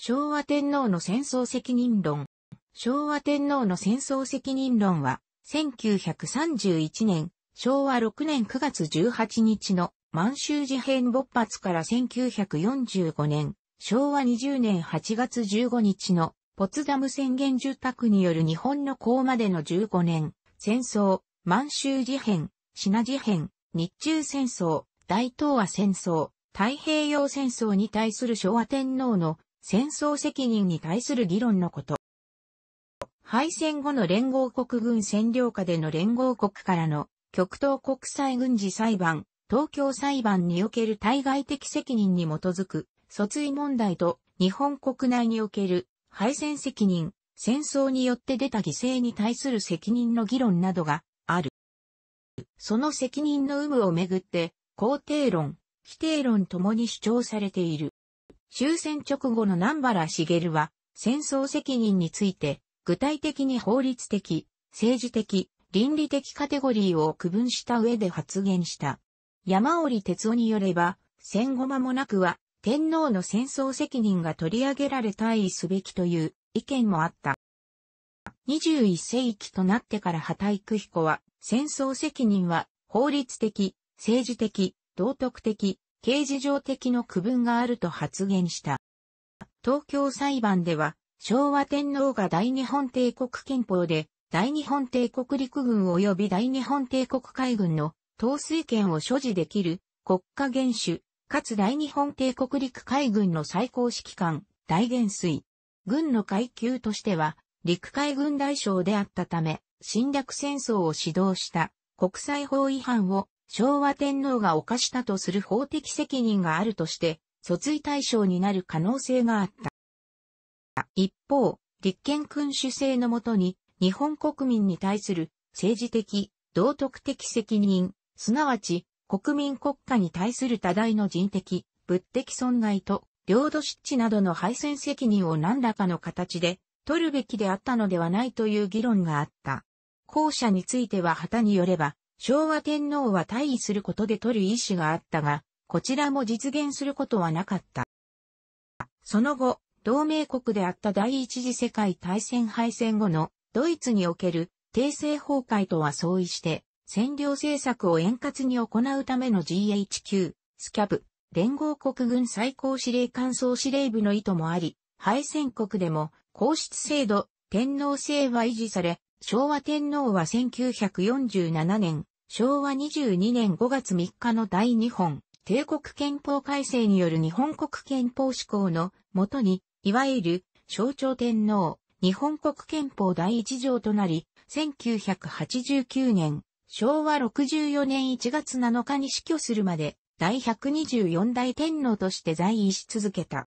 昭和天皇の戦争責任論。昭和天皇の戦争責任論は、1931年、昭和6年9月18日の満州事変勃発から1945年、昭和20年8月15日のポツダム宣言住宅による日本の公までの15年、戦争、満州事変、品事変、日中戦争、大東亜戦争、太平洋戦争に対する昭和天皇の戦争責任に対する議論のこと。敗戦後の連合国軍占領下での連合国からの極東国際軍事裁判、東京裁判における対外的責任に基づく訴追問題と日本国内における敗戦責任、戦争によって出た犠牲に対する責任の議論などがある。その責任の有無をめぐって、肯定論、否定論ともに主張されている。終戦直後の南原茂は、戦争責任について、具体的に法律的、政治的、倫理的カテゴリーを区分した上で発言した。山織哲夫によれば、戦後間もなくは、天皇の戦争責任が取り上げられ退位すべきという意見もあった。21世紀となってから畑育彦は、戦争責任は、法律的、政治的、道徳的、刑事上的の区分があると発言した。東京裁判では、昭和天皇が大日本帝国憲法で、大日本帝国陸軍及び大日本帝国海軍の統帥権を所持できる国家元首、かつ大日本帝国陸海軍の最高指揮官、大元帥。軍の階級としては、陸海軍大将であったため、侵略戦争を指導した国際法違反を昭和天皇が犯したとする法的責任があるとして、訴追対象になる可能性があった。一方、立憲君主制のもとに、日本国民に対する政治的、道徳的責任、すなわち国民国家に対する多大の人的、物的損害と、領土湿地などの敗戦責任を何らかの形で取るべきであったのではないという議論があった。後者については旗によれば、昭和天皇は退位することで取る意思があったが、こちらも実現することはなかった。その後、同盟国であった第一次世界大戦敗戦後のドイツにおける帝政崩壊とは相違して占領政策を円滑に行うための GHQ、スキャブ、連合国軍最高司令官総司令部の意図もあり、敗戦国でも皇室制度、天皇制は維持され、昭和天皇は1947年、昭和22年5月3日の第2本、帝国憲法改正による日本国憲法施行のもとに、いわゆる、象徴天皇、日本国憲法第1条となり、1989年、昭和64年1月7日に死去するまで、第124代天皇として在位し続けた。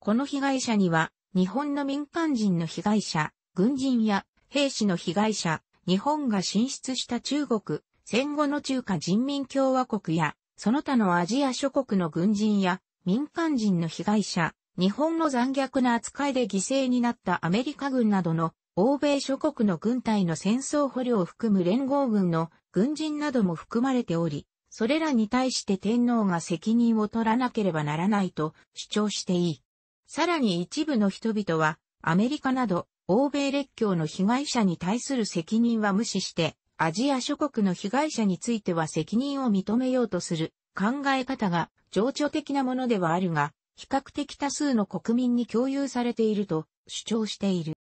この被害者には、日本の民間人の被害者、軍人や兵士の被害者、日本が進出した中国、戦後の中華人民共和国や、その他のアジア諸国の軍人や民間人の被害者、日本の残虐な扱いで犠牲になったアメリカ軍などの欧米諸国の軍隊の戦争捕虜を含む連合軍の軍人なども含まれており、それらに対して天皇が責任を取らなければならないと主張していい。さらに一部の人々は、アメリカなど欧米列強の被害者に対する責任は無視して、アジア諸国の被害者については責任を認めようとする考え方が情緒的なものではあるが、比較的多数の国民に共有されていると主張している。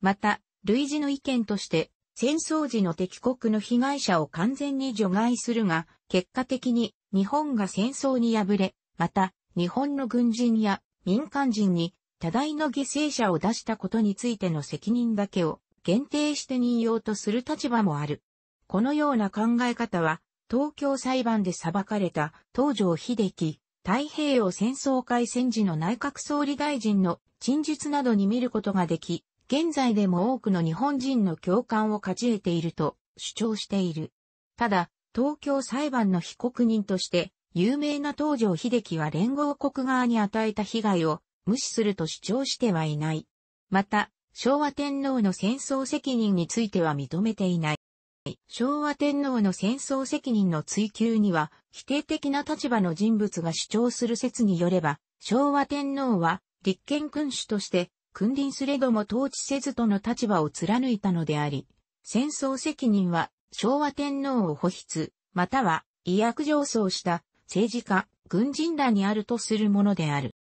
また、類似の意見として、戦争時の敵国の被害者を完全に除外するが、結果的に日本が戦争に敗れ、また日本の軍人や民間人に多大の犠牲者を出したことについての責任だけを限定して任用とする立場もある。このような考え方は、東京裁判で裁かれた東条秀樹、太平洋戦争開戦時の内閣総理大臣の陳述などに見ることができ、現在でも多くの日本人の共感を勝ち得ていると主張している。ただ、東京裁判の被告人として、有名な東条秀樹は連合国側に与えた被害を無視すると主張してはいない。また、昭和天皇の戦争責任については認めていない。昭和天皇の戦争責任の追及には、否定的な立場の人物が主張する説によれば、昭和天皇は、立憲君主として、君臨すれども統治せずとの立場を貫いたのであり、戦争責任は、昭和天皇を保筆、または、威悪上層した、政治家、軍人らにあるとするものである。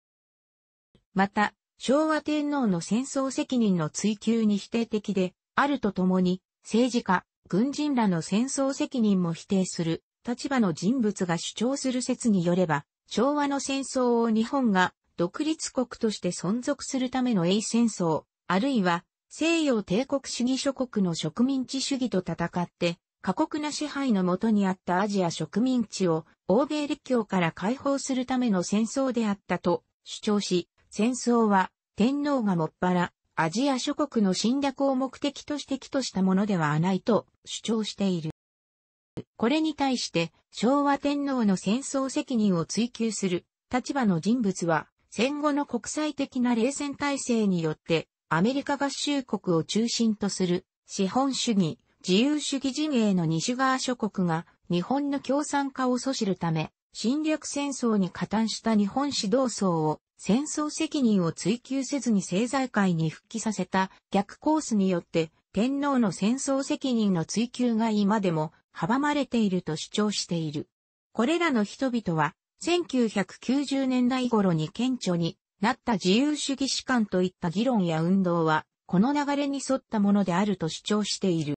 また、昭和天皇の戦争責任の追求に否定的で、あるとともに、政治家、軍人らの戦争責任も否定する立場の人物が主張する説によれば、昭和の戦争を日本が独立国として存続するための英戦争、あるいは西洋帝国主義諸国の植民地主義と戦って、過酷な支配のもとにあったアジア植民地を欧米列強から解放するための戦争であったと主張し、戦争は、天皇がもっぱら、アジア諸国の侵略を目的として起としたものではないと主張している。これに対して、昭和天皇の戦争責任を追求する立場の人物は、戦後の国際的な冷戦体制によって、アメリカ合衆国を中心とする資本主義、自由主義陣営の西側諸国が日本の共産化を阻止るため、侵略戦争に加担した日本指導層を戦争責任を追求せずに政財界に復帰させた逆コースによって天皇の戦争責任の追求が今でも阻まれていると主張している。これらの人々は1990年代頃に顕著になった自由主義士官といった議論や運動はこの流れに沿ったものであると主張している。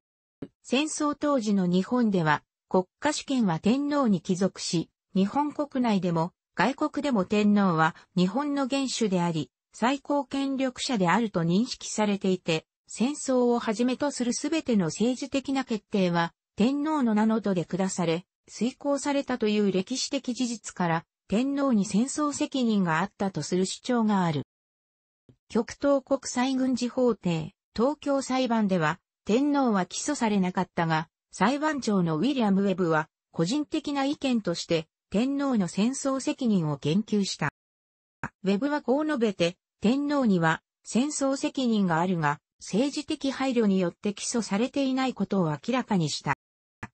戦争当時の日本では国家主権は天皇に帰属し、日本国内でも外国でも天皇は日本の元首であり、最高権力者であると認識されていて、戦争をはじめとするすべての政治的な決定は天皇の名のとで下され、遂行されたという歴史的事実から天皇に戦争責任があったとする主張がある。極東国際軍事法廷、東京裁判では天皇は起訴されなかったが、裁判長のウィリアム・ウェブは個人的な意見として天皇の戦争責任を言及した。ウェブはこう述べて、天皇には戦争責任があるが、政治的配慮によって起訴されていないことを明らかにした。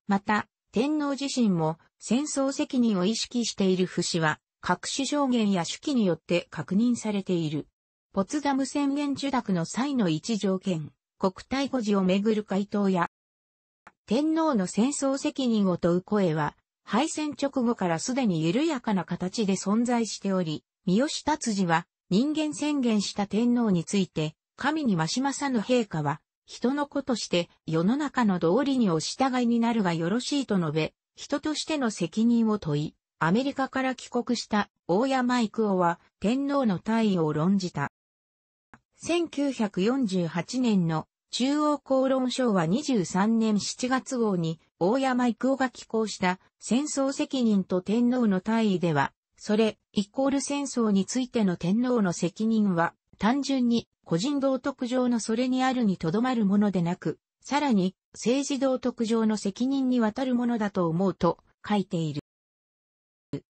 また、天皇自身も戦争責任を意識している節は、各種証言や手記によって確認されている。ポツダム宣言受諾の際の一条件、国体保持をめぐる回答や、天皇の戦争責任を問う声は、敗戦直後からすでに緩やかな形で存在しており、三好達治は人間宣言した天皇について、神にましまさぬ陛下は、人の子として世の中の道理にお従いになるがよろしいと述べ、人としての責任を問い、アメリカから帰国した大山育夫は天皇の退位を論じた。1948年の中央公論省は23年7月号に、大山育夫が寄稿した戦争責任と天皇の大位では、それ、イコール戦争についての天皇の責任は、単純に個人道徳上のそれにあるにとどまるものでなく、さらに政治道徳上の責任にわたるものだと思うと書いている。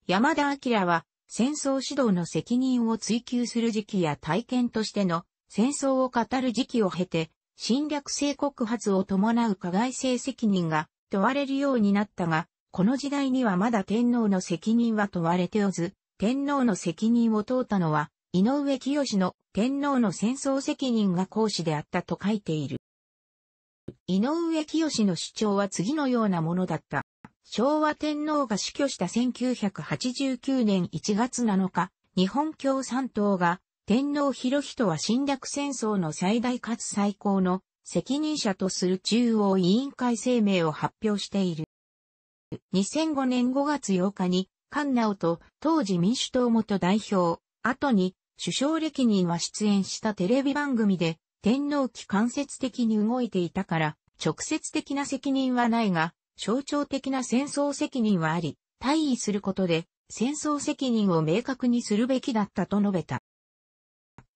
山田明は戦争指導の責任を追求する時期や体験としての戦争を語る時期を経て侵略性告発を伴う加害性責任が問われるようになったが、この時代にはまだ天皇の責任は問われておず、天皇の責任を問うたのは、井上清の天皇の戦争責任が行使であったと書いている。井上清の主張は次のようなものだった。昭和天皇が死去した1989年1月7日、日本共産党が天皇博人は侵略戦争の最大かつ最高の責任者とする中央委員会声明を発表している。2005年5月8日に、菅直と当時民主党元代表、後に首相歴任は出演したテレビ番組で、天皇期間接的に動いていたから、直接的な責任はないが、象徴的な戦争責任はあり、退位することで戦争責任を明確にするべきだったと述べた。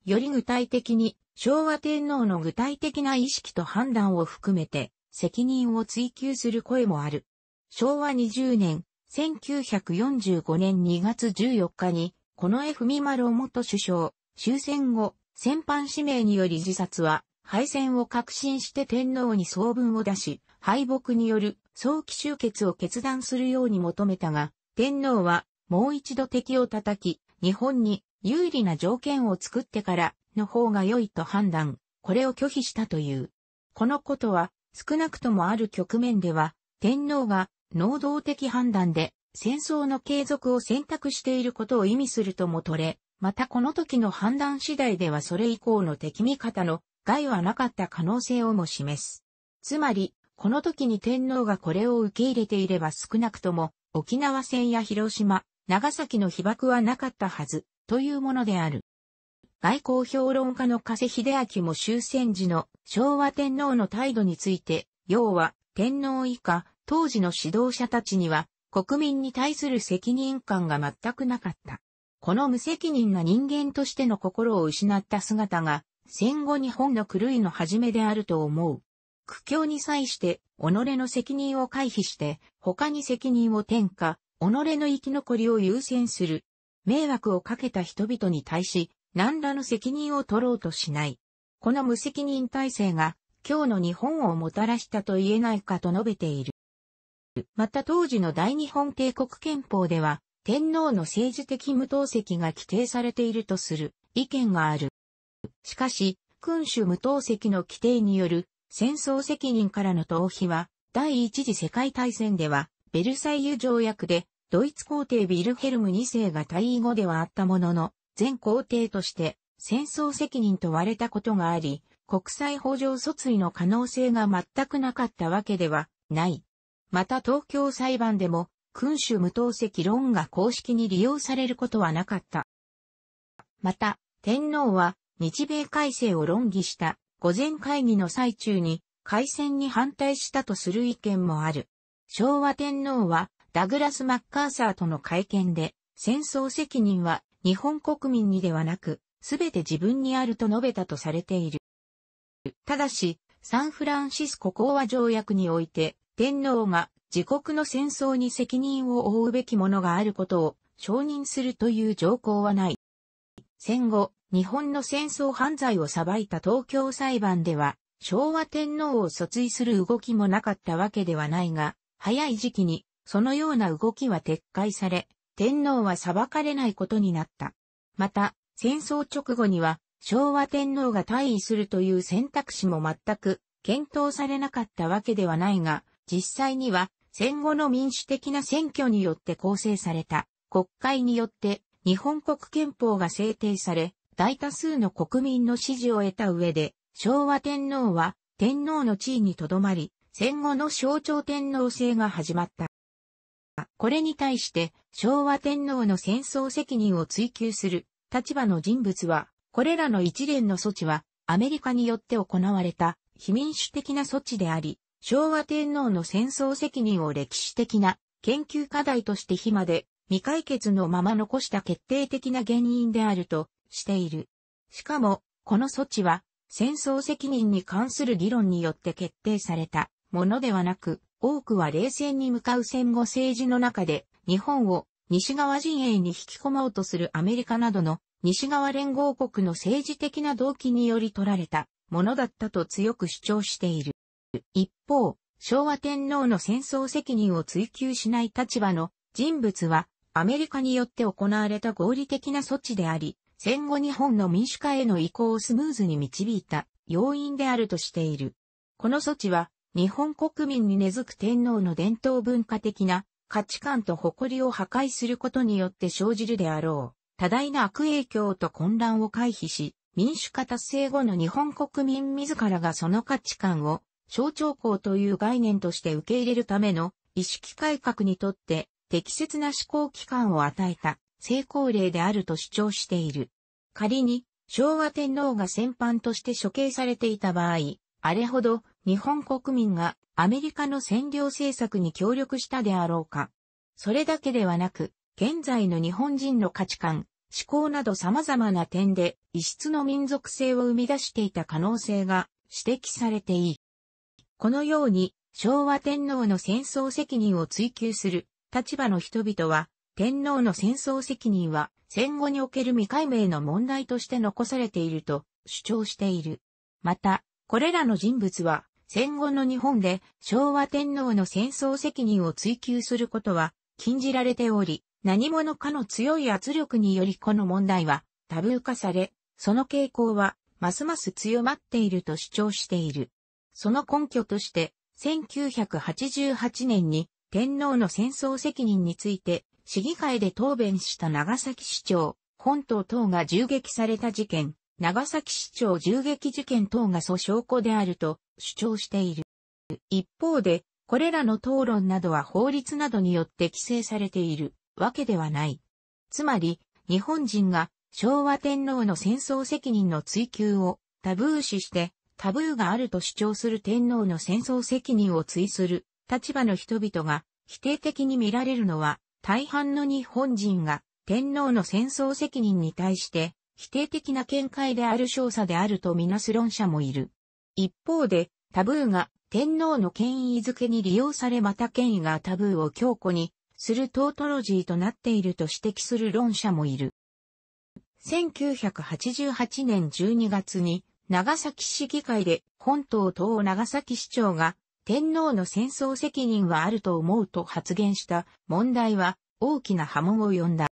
より具体的に、昭和天皇の具体的な意識と判断を含めて、責任を追求する声もある。昭和20年、1945年2月14日に、この絵文丸を元首相、終戦後、戦犯指名により自殺は、敗戦を確信して天皇に総文を出し、敗北による早期終結を決断するように求めたが、天皇はもう一度敵を叩き、日本に有利な条件を作ってからの方が良いと判断、これを拒否したという。このことは、少なくともある局面では、天皇が能動的判断で戦争の継続を選択していることを意味するとも取れ、またこの時の判断次第ではそれ以降の敵味方の害はなかった可能性をも示す。つまり、この時に天皇がこれを受け入れていれば少なくとも沖縄戦や広島、長崎の被爆はなかったはずというものである。外交評論家の加瀬秀明も終戦時の昭和天皇の態度について、要は天皇以下、当時の指導者たちには国民に対する責任感が全くなかった。この無責任な人間としての心を失った姿が、戦後日本の狂いの始めであると思う。苦境に際して、己の責任を回避して、他に責任を転嫁、己の生き残りを優先する、迷惑をかけた人々に対し、何らの責任を取ろうとしない。この無責任体制が、今日の日本をもたらしたと言えないかと述べている。また当時の大日本帝国憲法では、天皇の政治的無党籍が規定されているとする意見がある。しかし、君主無党籍の規定による戦争責任からの逃避は、第一次世界大戦では、ベルサイユ条約でドイツ皇帝ヴィルヘルム2世が退位後ではあったものの、前皇帝として戦争責任と割れたことがあり、国際法上訴追の可能性が全くなかったわけではない。また東京裁判でも、君主無党籍論が公式に利用されることはなかった。また、天皇は日米改正を論議した午前会議の最中に改選に反対したとする意見もある。昭和天皇はダグラス・マッカーサーとの会見で、戦争責任は日本国民にではなく、すべて自分にあると述べたとされている。ただし、サンフランシスコ講和条約において、天皇が自国の戦争に責任を負うべきものがあることを承認するという条項はない。戦後、日本の戦争犯罪を裁いた東京裁判では、昭和天皇を訴追する動きもなかったわけではないが、早い時期にそのような動きは撤回され、天皇は裁かれないことになった。また、戦争直後には、昭和天皇が退位するという選択肢も全く検討されなかったわけではないが、実際には戦後の民主的な選挙によって構成された国会によって日本国憲法が制定され、大多数の国民の支持を得た上で、昭和天皇は天皇の地位にとどまり、戦後の象徴天皇制が始まった。これに対して昭和天皇の戦争責任を追求する立場の人物は、これらの一連の措置はアメリカによって行われた非民主的な措置であり、昭和天皇の戦争責任を歴史的な研究課題として日まで未解決のまま残した決定的な原因であるとしている。しかも、この措置は戦争責任に関する議論によって決定されたものではなく、多くは冷戦に向かう戦後政治の中で、日本を西側陣営に引き込もうとするアメリカなどの西側連合国の政治的な動機により取られたものだったと強く主張している。一方、昭和天皇の戦争責任を追求しない立場の人物は、アメリカによって行われた合理的な措置であり、戦後日本の民主化への移行をスムーズに導いた要因であるとしている。この措置は、日本国民に根付く天皇の伝統文化的な価値観と誇りを破壊することによって生じるであろう。多大な悪影響と混乱を回避し、民主化達成後の日本国民自らがその価値観を象徴校という概念として受け入れるための意識改革にとって適切な思考機関を与えた成功例であると主張している。仮に昭和天皇が戦犯として処刑されていた場合、あれほど日本国民がアメリカの占領政策に協力したであろうか。それだけではなく、現在の日本人の価値観、思考など様々な点で異質の民族性を生み出していた可能性が指摘されていい。このように昭和天皇の戦争責任を追求する立場の人々は天皇の戦争責任は戦後における未解明の問題として残されていると主張している。また、これらの人物は戦後の日本で昭和天皇の戦争責任を追求することは禁じられており、何者かの強い圧力によりこの問題はタブー化され、その傾向はますます強まっていると主張している。その根拠として、1988年に天皇の戦争責任について市議会で答弁した長崎市長、本島等が銃撃された事件、長崎市長銃撃事件等が訴証拠であると主張している。一方で、これらの討論などは法律などによって規制されているわけではない。つまり、日本人が昭和天皇の戦争責任の追及をタブー視して、タブーがあると主張する天皇の戦争責任を追する立場の人々が否定的に見られるのは大半の日本人が天皇の戦争責任に対して否定的な見解である少佐であるとみなす論者もいる。一方で、タブーが天皇の権威づけに利用されまた権威がタブーを強固にするトートロジーとなっていると指摘する論者もいる。1988年12月に長崎市議会で本島東長崎市長が天皇の戦争責任はあると思うと発言した問題は大きな波紋を呼んだ。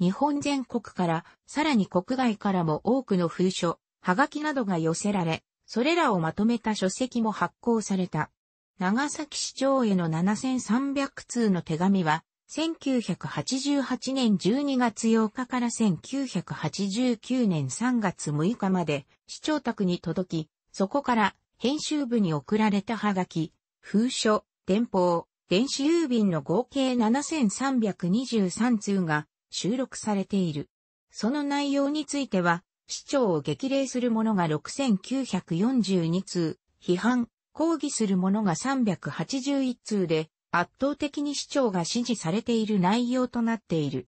日本全国から、さらに国外からも多くの封書、はがきなどが寄せられ、それらをまとめた書籍も発行された。長崎市長への7300通の手紙は、1988年12月8日から1989年3月6日まで市長宅に届き、そこから編集部に送られたはがき、封書、電報、電子郵便の合計7323通が収録されている。その内容については、市長を激励する者が6942通、批判、抗議する者が381通で、圧倒的に市長が支持されている内容となっている。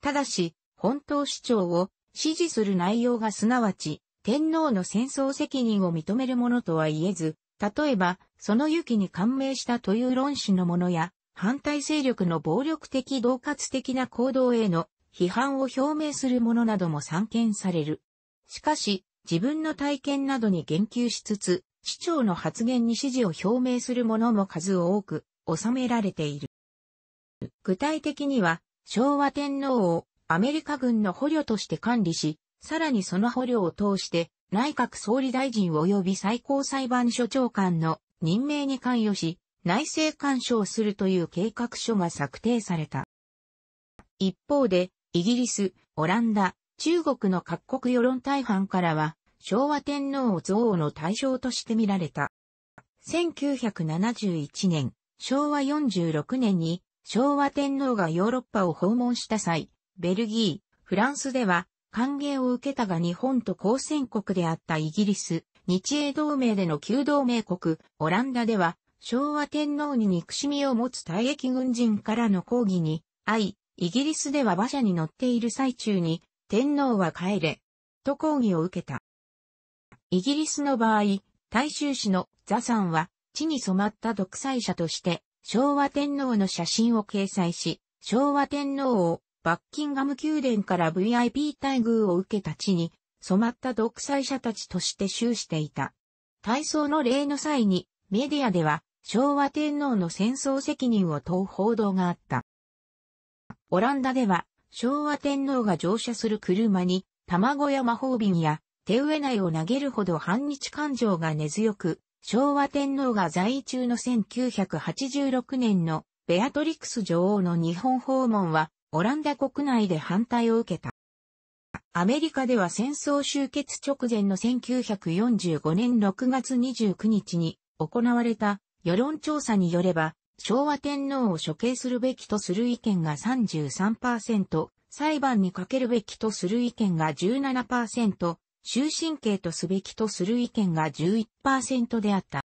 ただし、本当市長を支持する内容がすなわち、天皇の戦争責任を認めるものとは言えず、例えば、その勇気に感銘したという論旨のものや、反対勢力の暴力的恫喝的な行動への批判を表明するものなども散見される。しかし、自分の体験などに言及しつつ、市長の発言に支持を表明するものも数多く収められている。具体的には、昭和天皇をアメリカ軍の捕虜として管理し、さらにその捕虜を通して内閣総理大臣及び最高裁判所長官の任命に関与し、内政干渉するという計画書が策定された。一方で、イギリス、オランダ、中国の各国世論大半からは、昭和天皇を憎悪の対象として見られた。1971年、昭和46年に昭和天皇がヨーロッパを訪問した際、ベルギー、フランスでは歓迎を受けたが日本と交戦国であったイギリス、日英同盟での旧同盟国、オランダでは昭和天皇に憎しみを持つ退役軍人からの抗議に、愛、イギリスでは馬車に乗っている最中に、天皇は帰れ、と抗議を受けた。イギリスの場合、大衆氏のザさんは、地に染まった独裁者として、昭和天皇の写真を掲載し、昭和天皇をバッキンガム宮殿から VIP 待遇を受けた地に染まった独裁者たちとして終していた。体操の例の際にメディアでは昭和天皇の戦争責任を問う報道があった。オランダでは、昭和天皇が乗車する車に、卵や魔法瓶や手植え苗を投げるほど反日感情が根強く、昭和天皇が在位中の1986年のベアトリクス女王の日本訪問は、オランダ国内で反対を受けた。アメリカでは戦争終結直前の1945年6月29日に行われた世論調査によれば、昭和天皇を処刑するべきとする意見が33%、裁判にかけるべきとする意見が17%、終身刑とすべきとする意見が11%であった。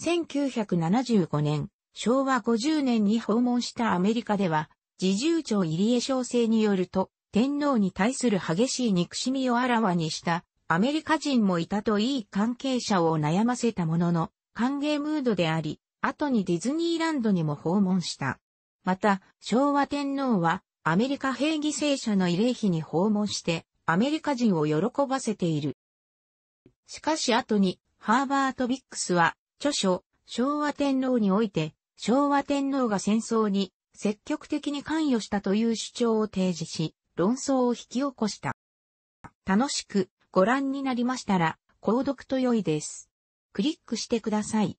1975年、昭和50年に訪問したアメリカでは、自重長入江小生によると、天皇に対する激しい憎しみをあらわにした、アメリカ人もいたといい関係者を悩ませたものの、歓迎ムードであり、後にディズニーランドにも訪問した。また、昭和天皇は、アメリカ兵犠牲者の慰霊碑に訪問して、アメリカ人を喜ばせている。しかし後に、ハーバート・ビックスは、著書、昭和天皇において、昭和天皇が戦争に積極的に関与したという主張を提示し、論争を引き起こした。楽しくご覧になりましたら、購読と良いです。クリックしてください。